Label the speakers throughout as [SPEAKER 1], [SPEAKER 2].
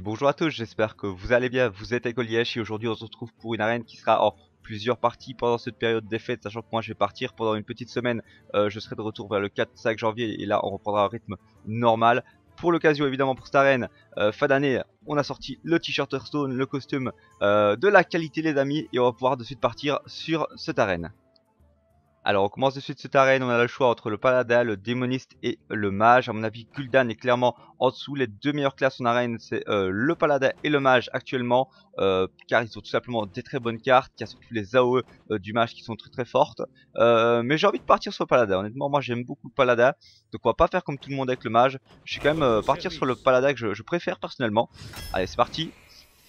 [SPEAKER 1] bonjour à tous, j'espère que vous allez bien, vous êtes avec et aujourd'hui on se retrouve pour une arène qui sera en plusieurs parties pendant cette période des fêtes, sachant que moi je vais partir pendant une petite semaine, euh, je serai de retour vers le 4-5 janvier et là on reprendra un rythme normal. Pour l'occasion évidemment pour cette arène, euh, fin d'année, on a sorti le t-shirt Hearthstone, le costume euh, de la qualité les amis et on va pouvoir de suite partir sur cette arène. Alors on commence de suite cette arène, on a le choix entre le paladin, le démoniste et le mage. À mon avis, Gul'dan est clairement en dessous. Les deux meilleures classes en arène, c'est euh, le paladin et le mage actuellement, euh, car ils ont tout simplement des très bonnes cartes. Car a surtout les AOE euh, du mage qui sont très très fortes. mais j'ai envie de partir sur le paladin. Honnêtement, moi j'aime beaucoup le paladin, donc on va pas faire comme tout le monde avec le mage. Je vais quand même partir sur le paladin que je, préfère personnellement. Allez, c'est parti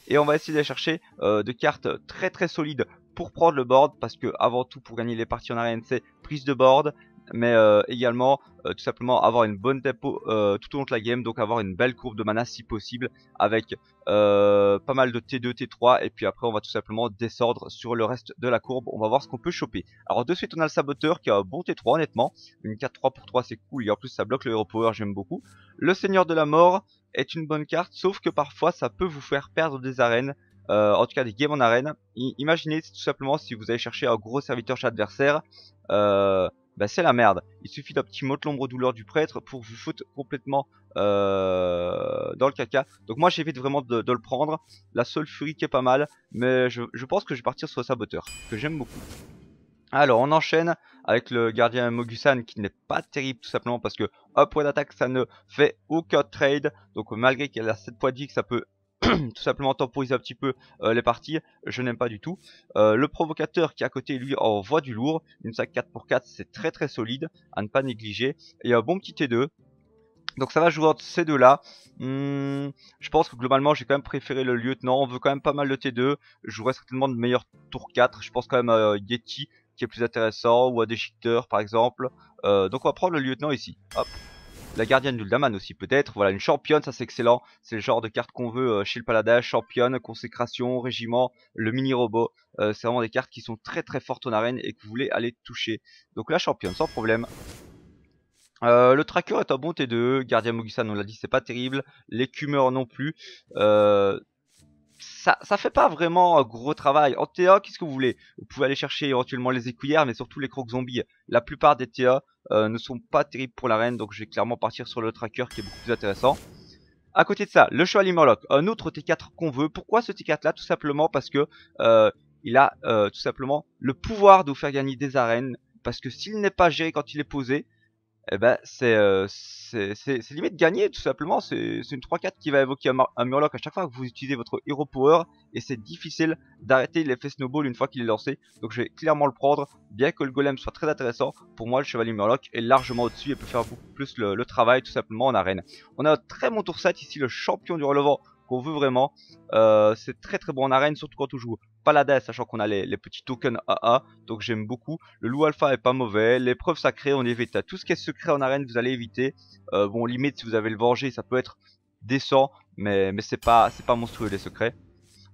[SPEAKER 1] et on va essayer d'aller chercher de cartes très très solides pour prendre le board, parce que avant tout pour gagner les parties en arène, c'est prise de board, mais euh, également euh, tout simplement avoir une bonne tempo euh, tout au long de la game, donc avoir une belle courbe de mana si possible avec pas mal de T2, T3 et puis après on va tout simplement descendre sur le reste de la courbe, on va voir ce qu'on peut choper. Alors de suite on a le saboteur qui a un bon T3 honnêtement, une 4-3 pour 3 c'est cool et en plus ça bloque le hero power, j'aime beaucoup. Le seigneur de la mort est une bonne carte sauf que parfois ça peut vous faire perdre des arènes euh, en tout cas des games en arène. imaginez tout simplement si vous allez chercher un gros serviteur chez adversaire, euh, bah, c'est la merde. Il suffit d'un petit mot de l'ombre douleur du prêtre pour vous foutre complètement euh, dans le caca. Donc moi j'évite vraiment de, le prendre. La seule furie qui est pas mal, mais je, pense que je vais partir sur le saboteur, que j'aime beaucoup. Alors on enchaîne avec le gardien Mogusan qui n'est pas terrible tout simplement parce que un point d'attaque ça ne fait aucun trade. Donc malgré qu'elle a 7 points de vie que ça peut tout simplement temporiser un petit peu euh, les parties, je n'aime pas du tout. Euh, le provocateur qui est à côté, lui, envoie du lourd. Une sac 4 pour 4, c'est très très solide, à ne pas négliger. Et un bon petit T2. Donc ça va jouer entre ces deux-là. Hmm, je pense que globalement, j'ai quand même préféré le lieutenant. On veut quand même pas mal de T2. Je jouerais certainement de meilleur tour 4. Je pense quand même à Yeti qui est plus intéressant, ou à Déchiqueteur par exemple. Euh, donc on va prendre le lieutenant ici. Hop la gardienne d'Uldaman aussi peut-être. Voilà, une championne, ça c'est excellent. C'est le genre de carte qu'on veut euh, chez le Paladin. Championne, consécration, régiment, le mini-robot. Euh, c'est vraiment des cartes qui sont très très fortes en arène et que vous voulez aller toucher. Donc la championne, sans problème. Euh, le tracker est un bon T2, Gardien Mogusan on l'a dit c'est pas terrible, l'écumeur non plus, euh, ça, fait pas vraiment gros travail. En TA, qu'est-ce que vous voulez Vous pouvez aller chercher éventuellement les écuyères, mais surtout les crocs zombies. La plupart des TA euh, ne sont pas terribles pour l'arène, donc je vais clairement partir sur le tracker qui est beaucoup plus intéressant. À côté de ça, le Chevalier Morlock, un autre T4 qu'on veut. Pourquoi ce T4 là Tout simplement parce que euh, il a euh, tout simplement le pouvoir de vous faire gagner des arènes. Parce que s'il n'est pas géré quand il est posé, eh ben, euh, c'est, limite gagné, tout simplement. C'est, une 3-4 qui va évoquer un, Murloc à chaque fois que vous utilisez votre Hero Power, et c'est difficile d'arrêter l'effet Snowball une fois qu'il est lancé. Donc je vais clairement le prendre, bien que le Golem soit très intéressant. Pour moi, le Chevalier Murloc est largement au-dessus et peut faire beaucoup plus le, travail, tout simplement, en arène. On a un très bon tour 7 ici, le champion du relevant qu'on veut vraiment. Euh, c'est très très bon en arène, surtout quand on joue sachant qu'on a les, petits tokens AA, donc j'aime beaucoup. Le loup alpha est pas mauvais, l'épreuve sacrée, on évite. Tout ce qui est secret en arène, vous allez éviter. Euh, bon, limite, si vous avez le venger, ça peut être décent, mais, mais c'est pas, pas monstrueux les secrets.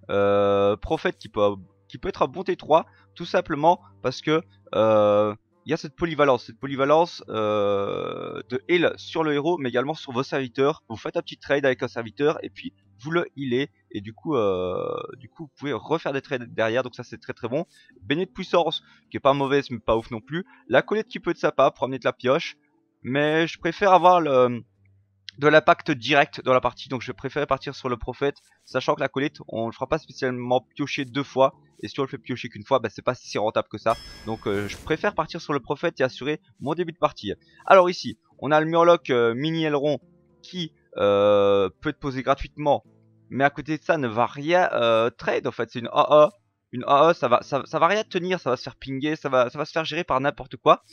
[SPEAKER 1] Euh, prophète qui peut, qui peut être un bon T3, tout simplement parce que euh, il y a cette polyvalence, cette polyvalence de heal sur le héros, mais également sur vos serviteurs. Vous faites un petit trade avec un serviteur et puis vous le healer et du coup, euh, du coup, vous pouvez refaire des trades derrière. Donc ça, c'est très très bon. Beignet de puissance, qui est pas mauvaise, mais pas ouf non plus. La collette qui peut être sympa pour amener de la pioche, mais je préfère avoir le de l'impact direct dans la partie, donc je préfère partir sur le prophète, sachant que la collette, on ne le fera pas spécialement piocher deux fois, et si on le fait piocher qu'une fois, ce bah, c'est pas si rentable que ça, donc euh, je préfère partir sur le prophète et assurer mon début de partie. Alors ici, on a le murloc euh, mini aileron qui peut être posé gratuitement mais à côté de ça, ne va rien euh, trade en fait. C'est une AA. Une AA, ça va, ça, va rien tenir, ça va se faire pinguer, ça va, ça va se faire gérer par n'importe quoi.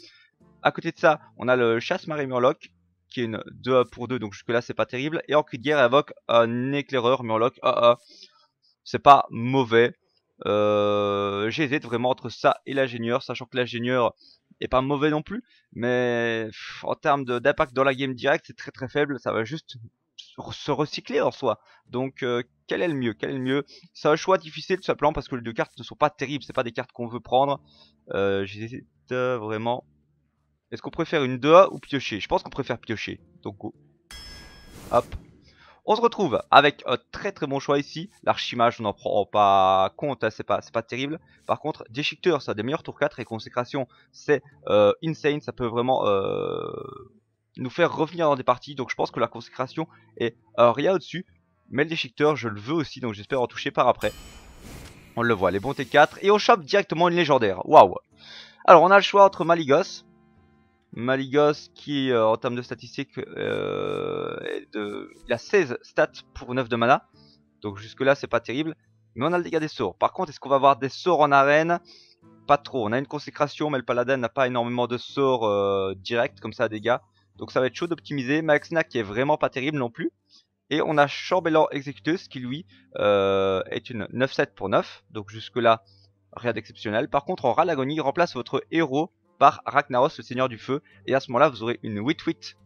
[SPEAKER 1] À côté de ça, on a le chasse marée murloc qui est une 2 pour 2, donc jusque là c'est pas terrible. Et en cul guerre, invoque un éclaireur murloc AA. C'est pas mauvais. Euh, j'hésite vraiment entre ça et l'ingénieur, sachant que l'ingénieur est pas mauvais non plus, mais en termes d'impact dans la game direct, c'est très très faible. Ça va juste se recycler en soi. Donc euh, quel est le mieux Quel est le mieux C'est un choix difficile tout simplement parce que les deux cartes ne sont pas terribles, c'est pas des cartes qu'on veut prendre. Euh, j'hésite euh, vraiment. Est-ce qu'on préfère une 2 a ou piocher Je pense qu'on préfère piocher. Donc Hop. On se retrouve avec un très très bon choix ici. L'archimage, on n'en prend pas compte, hein, c'est pas, c'est pas terrible. Par contre, déchiqueteur, ça a des meilleurs tours 4 et consécration, c'est insane. Ça peut vraiment euh, nous faire revenir dans des parties. Donc je pense que la consécration est euh, rien au-dessus. Mais le déchiqueteur, je le veux aussi, donc j'espère en toucher par après. On le voit, les bontés 4. Et on chope directement une légendaire. Waouh Alors on a le choix entre Maligos. Maligos qui, euh, en termes de statistiques, euh, de... il a 16 stats pour 9 de mana. Donc jusque-là, c'est pas terrible. Mais on a le dégât des sorts. Par contre, est-ce qu'on va avoir des sorts en arène Pas trop. On a une consécration, mais le paladin n'a pas énormément de sorts direct directs comme ça à dégâts. Donc ça va être chaud d'optimiser. Maxna qui est vraiment pas terrible non plus. Et on a Chambellan Executus qui lui euh, est une 9-7 pour 9. Donc jusque là, rien d'exceptionnel. Par contre en Ralagonie, remplace votre héros par Ragnaros le seigneur du feu. Et à ce moment là vous aurez une 8-8.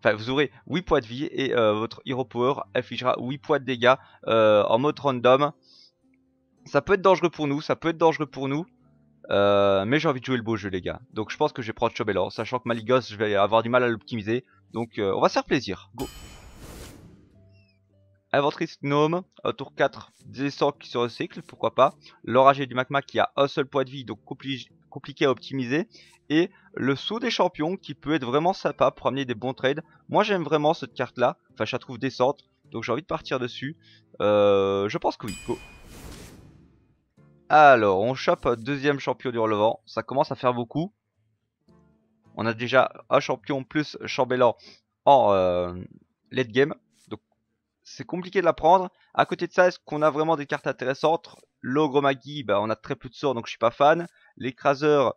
[SPEAKER 1] Enfin vous aurez 8 points de vie et euh, votre hero power affichera 8 points de dégâts euh, en mode random. Ça peut être dangereux pour nous, ça peut être dangereux pour nous. Euh, mais j'ai envie de jouer le beau jeu, les gars. Donc je pense que je vais prendre Chobelor, sachant que Maligos, je vais avoir du mal à l'optimiser. Donc euh, on va se faire plaisir. Go Inventrice Gnome, autour tour 4, des qui se recyclent, pourquoi pas. L'oragé du magma qui a un seul point de vie, donc compliqué à optimiser. Et le saut des champions qui peut être vraiment sympa pour amener des bons trades. Moi j'aime vraiment cette carte là, enfin je la trouve décente, donc j'ai envie de partir dessus. Euh, je pense que oui, go alors, on chope deuxième champion du relevant. Ça commence à faire beaucoup. On a déjà un champion plus chambellan en euh, late game. Donc, c'est compliqué de la prendre. À côté de ça, est-ce qu'on a vraiment des cartes intéressantes L'ogromagi, bah, on a très peu de sorts, donc je suis pas fan. L'écraseur,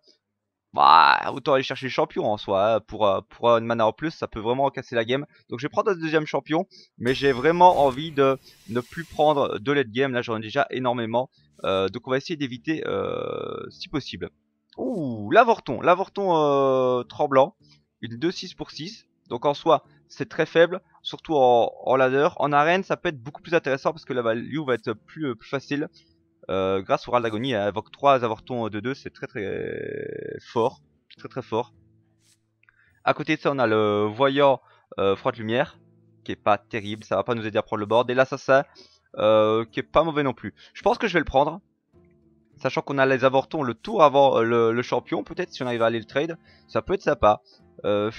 [SPEAKER 1] bah, autant aller chercher le champion en soi. Hein. Pour, euh, pour une mana en plus, ça peut vraiment casser la game. Donc je vais prendre un deuxième champion. Mais j'ai vraiment envie de ne plus prendre de late game. Là, j'en ai déjà énormément. Euh, donc on va essayer d'éviter euh, si possible. Ouh, l'avorton, l'avorton euh, tremblant, une 2-6 pour 6. Donc en soi, c'est très faible, surtout en, en, ladder. En arène, ça peut être beaucoup plus intéressant parce que la value va être plus, facile. grâce au Ral d'Agonie, avec 3 avortons de 2, c'est très très fort. Très très fort. À côté de ça, on a le voyant euh, froide lumière, qui est pas terrible, ça va pas nous aider à prendre le bord. Et l'assassin, euh, qui est pas mauvais non plus. Je pense que je vais le prendre. Sachant qu'on a les avortons le tour avant euh, le, champion, peut-être si on arrive à aller le trade, ça peut être sympa. Euh,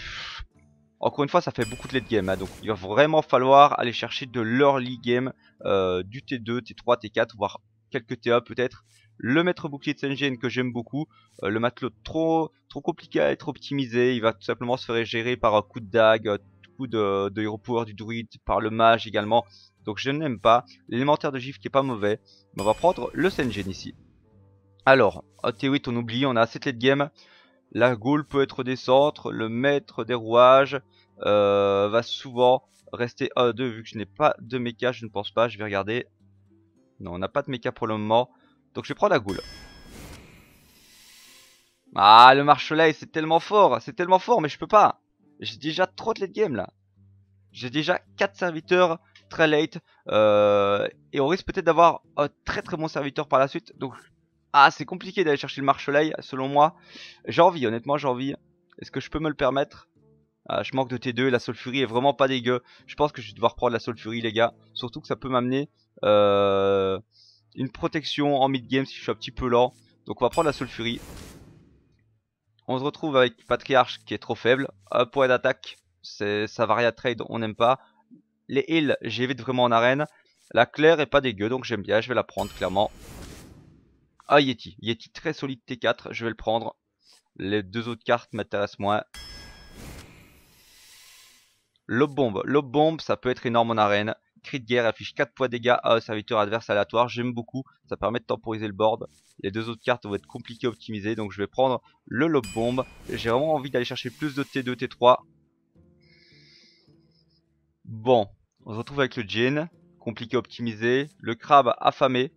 [SPEAKER 1] encore une fois, ça fait beaucoup de late game, hein, donc il va vraiment falloir aller chercher de l'early game, du T2, T3, T4, voire quelques TA peut-être. Le maître bouclier de Sengen que j'aime beaucoup, le matelot trop trop compliqué à être optimisé, il va tout simplement se faire gérer par un coup de dague, coup de, de hero power du druide, par le mage également. Donc je n'aime pas. L'élémentaire de Gif qui est pas mauvais. Mais on va prendre le Sengen ici. Alors, ah, T8 on oublie, on a assez de game. La goule peut être des centres. Le maître des rouages euh, va souvent rester A2 vu que je n'ai pas de mecha, je ne pense pas. Je vais regarder. Non, on n'a pas de mecha pour le moment. Donc je vais prendre la goule. Ah, le marche-soleil, c'est tellement fort, c'est tellement fort, mais je peux pas. J'ai déjà trop de late game là. J'ai déjà 4 serviteurs très late. Euh, et on risque peut-être d'avoir un très très bon serviteur par la suite. Donc, ah, c'est compliqué d'aller chercher le marche selon moi. J'ai envie, honnêtement, j'ai envie. Est-ce que je peux me le permettre ah, Je manque de T2, la sulfurie est vraiment pas dégueu. Je pense que je vais devoir prendre la sulfurie les gars. Surtout que ça peut m'amener euh, une protection en mid-game si je suis un petit peu lent. Donc, on va prendre la sulfurie On se retrouve avec Patriarche qui est trop faible. Un point d'attaque, ça à trade, on n'aime pas. Les heals, j'évite vraiment en arène. La claire est pas dégueu, donc j'aime bien. Je vais la prendre, clairement. Ah, Yeti. Yeti très solide T4. Je vais le prendre. Les deux autres cartes m'intéressent moins. Lobbombe, bombe. ça peut être énorme en arène. Crit de guerre affiche 4 points dégâts à un serviteur adverse aléatoire. J'aime beaucoup. Ça permet de temporiser le board. Les deux autres cartes vont être compliquées à optimiser. Donc je vais prendre le lobe J'ai vraiment envie d'aller chercher plus de T2, T3. Bon, on se retrouve avec le djinn, compliqué optimiser, le crabe affamé.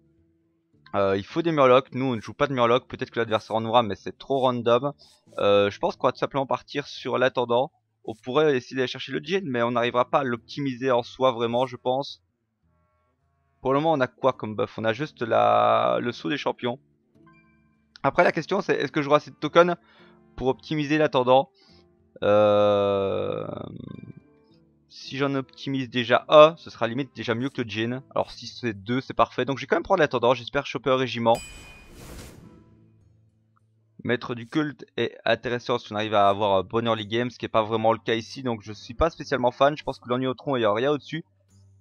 [SPEAKER 1] Euh, il faut des murlocs, nous on ne joue pas de murlocs, peut-être que l'adversaire en aura mais c'est trop random. Euh, je pense qu'on va tout simplement partir sur l'attendant. On pourrait essayer d'aller chercher le djinn mais on n'arrivera pas à l'optimiser en soi vraiment je pense. Pour le moment on a quoi comme buff On a juste la... le saut des champions. Après la question c'est est-ce que j'aurai assez de tokens pour optimiser l'attendant euh si j'en optimise déjà un, ce sera limite déjà mieux que le Jin. Alors si c'est deux, c'est parfait. Donc je vais quand même prendre l'attendant. j'espère choper un régiment. Maître du culte est intéressant si on arrive à avoir un bon early game, ce qui n'est pas vraiment le cas ici. Donc je suis pas spécialement fan, je pense que n'y a rien au-dessus.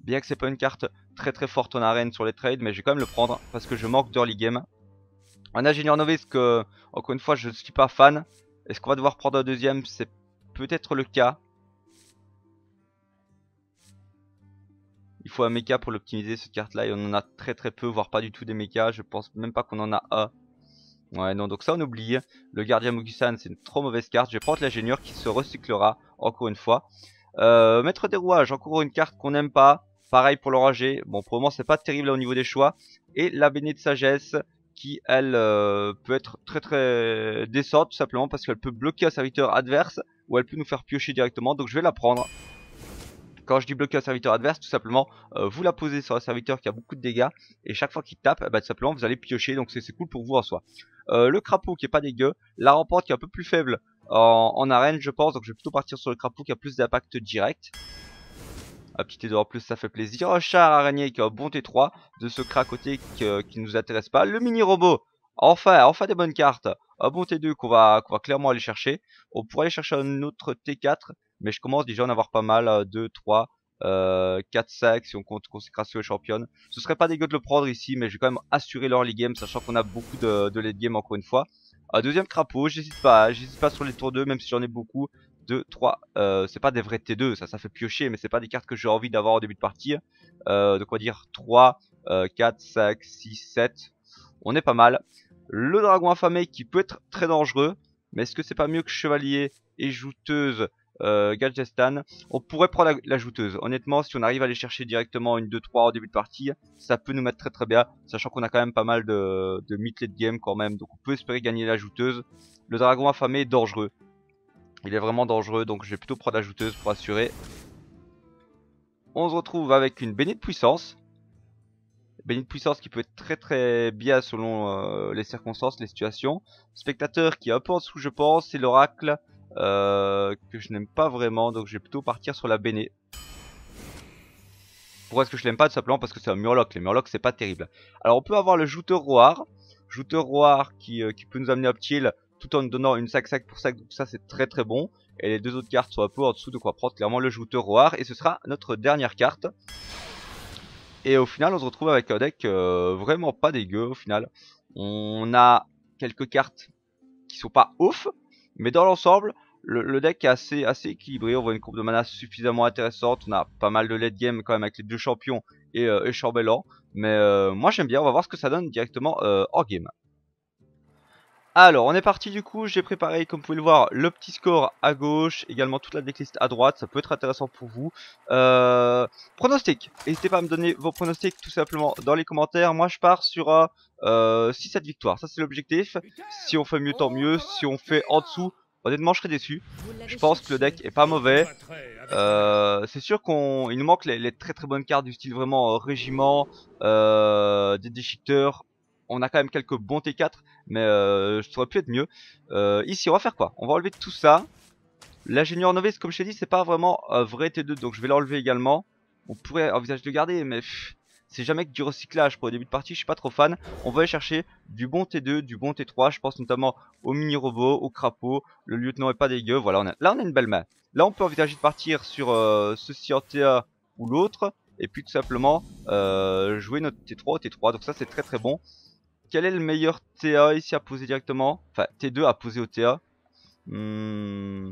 [SPEAKER 1] Bien que c'est pas une carte très très forte en arène sur les trades, mais je vais quand même le prendre parce que je manque d'early game. Un ingénieur novice que, encore une fois, je ne suis pas fan. Est-ce qu'on va devoir prendre un deuxième C'est peut-être le cas. Il faut un mecha pour l'optimiser cette carte là et on en a très très peu voire pas du tout des mechas. Je pense même pas qu'on en a un. Ouais non donc ça on oublie. Le gardien Mogusan, c'est une trop mauvaise carte. Je vais prendre l'ingénieur qui se recyclera encore une fois. Euh, maître des rouages encore une carte qu'on n'aime pas. Pareil pour l'orager. Bon pour le moment c'est pas terrible hein, au niveau des choix. Et la bénée de sagesse qui elle euh, peut être très très décente tout simplement parce qu'elle peut bloquer un serviteur adverse ou elle peut nous faire piocher directement donc je vais la prendre quand je dis bloquer un serviteur adverse, tout simplement, euh, vous la posez sur un serviteur qui a beaucoup de dégâts, et chaque fois qu'il tape, eh ben, tout simplement, vous allez piocher, donc c'est cool pour vous en soi. Euh, le crapaud qui est pas dégueu, la remporte qui est un peu plus faible en, arène, je pense, donc je vais plutôt partir sur le crapaud qui a plus d'impact direct. Un petit T2 en plus, ça fait plaisir. Un char araignée qui a un bon T3 de ce cracoté qui, ne euh, nous intéresse pas. Le mini-robot, enfin, enfin des bonnes cartes un bon T2 qu'on va, va clairement aller chercher. On pourrait aller chercher un autre T4 mais je commence déjà à en avoir pas mal, 2, 3, 4, 5 si on compte consécration et championne. Ce serait pas dégueu de le prendre ici, mais je vais quand même assurer l'early game, sachant qu'on a beaucoup de, de late game encore une fois. Euh, deuxième crapaud, j'hésite pas, hein, j'hésite pas sur les tours 2, même si j'en ai beaucoup. 2, 3, euh, c'est pas des vrais T2, ça, ça fait piocher, mais c'est pas des cartes que j'ai envie d'avoir au début de partie. Euh, de quoi dire 3, 4, 5, 6, 7, on est pas mal. Le dragon affamé qui peut être très dangereux, mais est-ce que c'est pas mieux que chevalier et jouteuse euh, on pourrait prendre la, jouteuse. Honnêtement, si on arrive à aller chercher directement une 2-3 au début de partie, ça peut nous mettre très très bien, sachant qu'on a quand même pas mal de, de mid -late game quand même. Donc on peut espérer gagner la jouteuse. Le dragon affamé est dangereux. Il est vraiment dangereux, donc je vais plutôt prendre la jouteuse pour assurer. On se retrouve avec une bénie de puissance. Bénie de puissance qui peut être très très bien selon euh, les circonstances, les situations. Spectateur qui est un peu en dessous je pense, c'est l'oracle. Euh, que je n'aime pas vraiment, donc je vais plutôt partir sur la Béné. Pourquoi est-ce que je l'aime pas Tout simplement parce que c'est un Murloc, les Murlocs c'est pas terrible. Alors on peut avoir le Jouteur Roar, Jouteur Roar qui, euh, qui peut nous amener à Pchill tout en nous donnant une sac sac pour sac, donc ça c'est très très bon. Et les deux autres cartes sont un peu en dessous de quoi prendre clairement le Jouteur Roar, et ce sera notre dernière carte. Et au final on se retrouve avec un deck euh, vraiment pas dégueu au final. On a quelques cartes qui sont pas ouf, mais dans l'ensemble, le, deck est assez, équilibré. On voit une courbe de mana suffisamment intéressante. On a pas mal de late game quand même avec les deux champions et, euh, Chambellan. Mais euh, moi j'aime bien. On va voir ce que ça donne directement euh, hors game. Alors, on est parti du coup, j'ai préparé, comme vous pouvez le voir, le petit score à gauche, également toute la decklist à droite, ça peut être intéressant pour vous. Euh, pronostic. pronostics, n'hésitez pas à me donner vos pronostics tout simplement dans les commentaires. Moi, je pars sur euh, 6-7 victoires, ça c'est l'objectif. Si on fait mieux, tant mieux. Si on fait en dessous, honnêtement, je serais déçu. Je pense que le deck est pas mauvais. Euh, c'est sûr qu'on, nous manque les, très très bonnes cartes du style vraiment euh, régiment, des déchiqueteurs, on a quand même quelques bons T4, mais je euh, serais pu être mieux. Euh, ici, on va faire quoi On va enlever tout ça. L'ingénieur novice, comme je t'ai dit, c'est pas vraiment un vrai T2, donc je vais l'enlever également. On pourrait envisager de garder, mais c'est jamais que du recyclage pour le début de partie, je suis pas trop fan. On va aller chercher du bon T2, du bon T3, je pense notamment au mini-robot, au crapaud, le lieutenant est pas dégueu, voilà, là on a une belle main. Là on peut envisager de partir sur euh, ceci en T1 ou l'autre, et puis tout simplement jouer notre T3 au T3, donc ça c'est très très bon. Quel est le meilleur TA ici à poser directement Enfin, T2 à poser au TA. Hmm.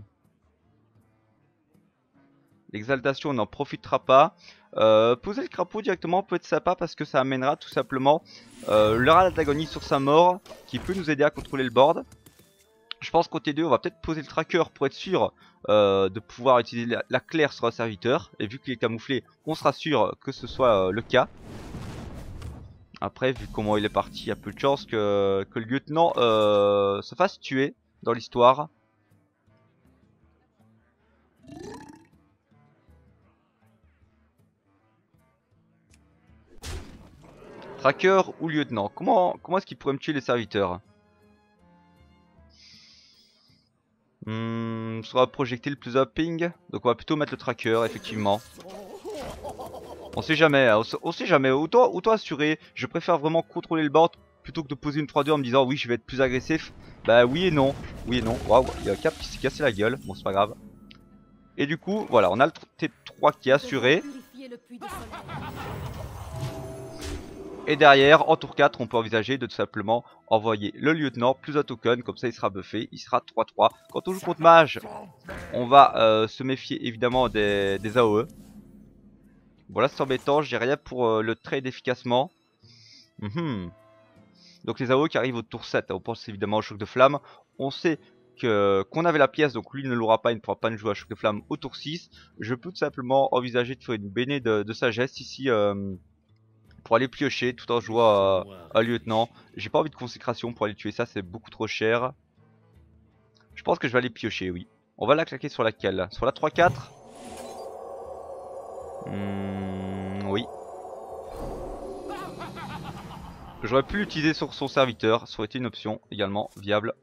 [SPEAKER 1] L'exaltation, n'en profitera pas. Euh, poser le crapaud directement peut être sympa parce que ça amènera tout simplement euh, le rat d'agonie sur sa mort qui peut nous aider à contrôler le board. Je pense qu'au T2, on va peut-être poser le tracker pour être sûr euh, de pouvoir utiliser la, la, claire sur un serviteur. Et vu qu'il est camouflé, on sera sûr que ce soit le cas. Après, vu comment il est parti, il y a peu de chance que, le lieutenant euh, se fasse tuer dans l'histoire. Tracker ou lieutenant Comment, comment est-ce qu'il pourrait me tuer les serviteurs hmm, On sera projecter le plus ping, Donc on va plutôt mettre le tracker, effectivement. On sait jamais, hein. on, sait jamais. Autant, assurer, je préfère vraiment contrôler le board plutôt que de poser une 3-2 en me disant oui je vais être plus agressif. Bah oui et non, oui et non. Waouh, il y a Cap qui s'est cassé la gueule, bon c'est pas grave. Et du coup, voilà, on a le T3 qui est assuré. Et derrière, en tour 4, on peut envisager de tout simplement envoyer le lieutenant plus un token, comme ça il sera buffé, il sera 3-3. Quand on joue contre mage, on va euh, se méfier évidemment des AOE. Voilà, c'est embêtant, j'ai rien pour euh, le trade efficacement. Mhm. Donc les AO qui arrivent au tour 7, hein, on pense évidemment au choc de flamme. On sait qu'on avait la pièce, donc lui ne l'aura pas, il ne pourra pas nous jouer à choc de flamme au tour 6. Je peux tout simplement envisager de faire une béné e de, sagesse ici euh, pour aller piocher tout en jouant à, à lieutenant. J'ai pas envie de consécration pour aller tuer ça, c'est beaucoup trop cher. Je pense que je vais aller piocher, oui. On va la claquer sur laquelle Sur la 3-4 Hmm, oui. J'aurais pu l'utiliser sur son serviteur, ça aurait été une option également viable.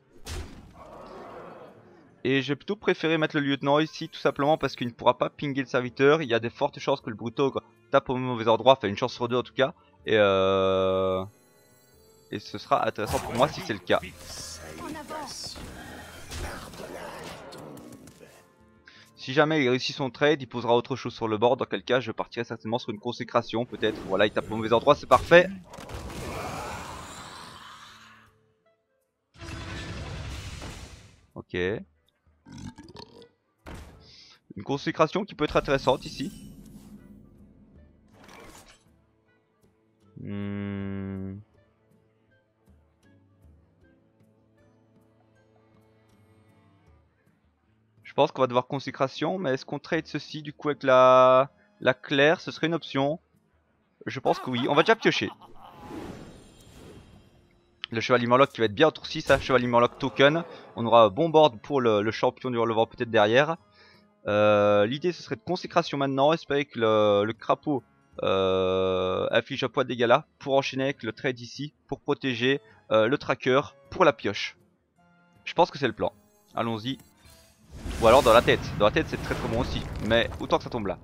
[SPEAKER 1] Et j'ai plutôt préféré mettre le lieutenant ici tout simplement parce qu'il ne pourra pas pinguer le serviteur. Il y a des fortes chances que le Bruto tape au mauvais endroit, enfin une chance sur deux en tout cas. Et, euh, et ce sera intéressant pour moi si c'est le cas. Si jamais il réussit son trade, il posera autre chose sur le bord. dans quel cas je partirai certainement sur une consécration peut-être. Voilà, il tape au mauvais endroit, c'est parfait. Ok. Une consécration qui peut être intéressante ici. Hmm. Je pense qu'on va devoir consécration, mais est-ce qu'on trade ceci du coup avec la, la claire Ce serait une option. Je pense que oui. On va déjà piocher. Le chevalier Morlock qui va être bien 6, ça, chevalier Morlock token. On aura bon board pour le, champion du relevant peut-être derrière. Euh, l'idée ce serait de consécration maintenant, espérer que le, crapaud affiche euh, un poids de dégâts là pour enchaîner avec le trade ici pour protéger euh, le tracker pour la pioche. Je pense que c'est le plan. Allons-y, ou alors dans la tête. Dans la tête c'est très très bon aussi. Mais autant que ça tombe là.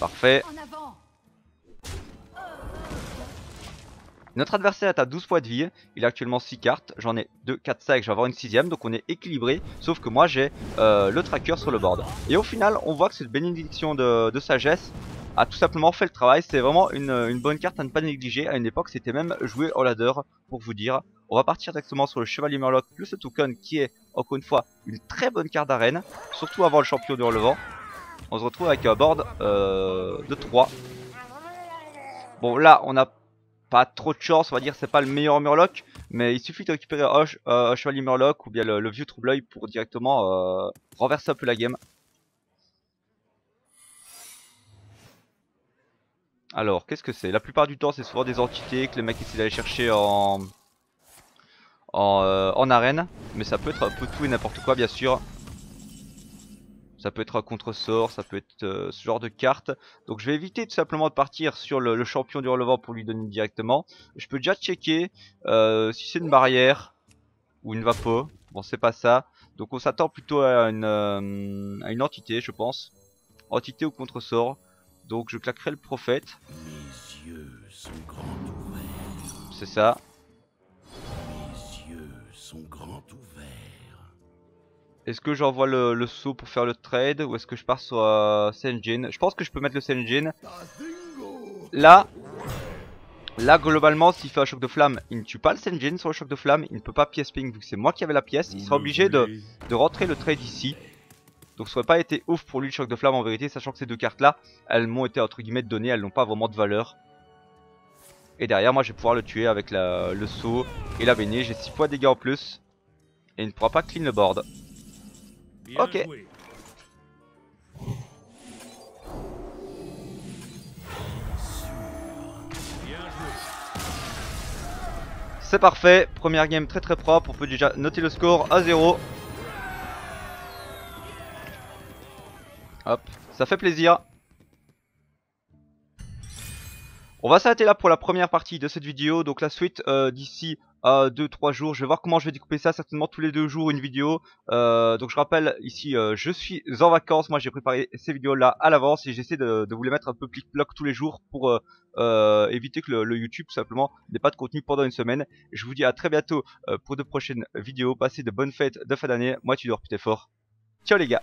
[SPEAKER 1] Parfait. Notre adversaire est à 12 points de vie, il a actuellement 6 cartes, j'en ai 2, 4, 5, je vais avoir une sixième, donc on est équilibré, sauf que moi j'ai euh, le tracker sur le board. Et au final, on voit que cette bénédiction de, sagesse a tout simplement fait le travail, c'est vraiment une, une, bonne carte à ne pas négliger, à une époque c'était même joué au ladder, pour vous dire, on va partir directement sur le Chevalier Murloc plus le Toucan qui est encore une fois une très bonne carte d'arène. Surtout avant le champion du relevant. On se retrouve avec un board euh, de 3. Bon là on n'a pas trop de chance on va dire c'est pas le meilleur Murloc. Mais il suffit de récupérer un, Chevalier Murloc ou bien le, vieux troublœil pour directement euh, renverser un peu la game. Alors, qu'est-ce que c'est La plupart du temps, c'est souvent des entités que les mecs essaient d'aller chercher en... Euh, en, arène. Mais ça peut être un peu tout et n'importe quoi, bien sûr. Ça peut être un contre-sort, ça peut être euh, ce genre de carte. Donc je vais éviter tout simplement de partir sur le, champion du relevant pour lui donner directement. Je peux déjà checker euh, si c'est une barrière ou une vapeur. Bon, c'est pas ça. Donc on s'attend plutôt à une, à une entité, je pense. Entité ou contre-sort. Donc je claquerai le prophète. C'est ça. Est-ce que j'envoie le, saut pour faire le trade ou est-ce que je pars sur Saint euh, Senjin Je pense que je peux mettre le Senjin. Là, là globalement, s'il fait un choc de flamme, il ne tue pas le Senjin sur le choc de flamme. Il ne peut pas pièce ping vu que c'est moi qui avais la pièce. Il sera obligé de, de rentrer le trade ici. Donc ça aurait pas été ouf pour lui le choc de flamme en vérité, sachant que ces deux cartes là, elles m'ont été entre guillemets données, elles n'ont pas vraiment de valeur. Et derrière moi je vais pouvoir le tuer avec le saut et la baignée. J'ai 6 fois de dégâts en plus. Et il ne pourra pas clean le board. ok. C'est parfait, première game très très propre, on peut déjà noter le score à 0. Hop, ça fait plaisir. On va s'arrêter là pour la première partie de cette vidéo. Donc la suite euh, d'ici à euh, 2-3 jours. Je vais voir comment je vais découper ça. Certainement tous les deux jours une vidéo. Euh, donc je rappelle ici, je suis en vacances. Moi j'ai préparé ces vidéos là à l'avance et j'essaie de, vous les mettre un peu clic-bloc tous les jours pour éviter que le, YouTube simplement n'ait pas de contenu pendant une semaine. Je vous dis à très bientôt pour de prochaines vidéos. Passez de bonnes fêtes de fin d'année. Moi tu dors putain fort. Ciao les gars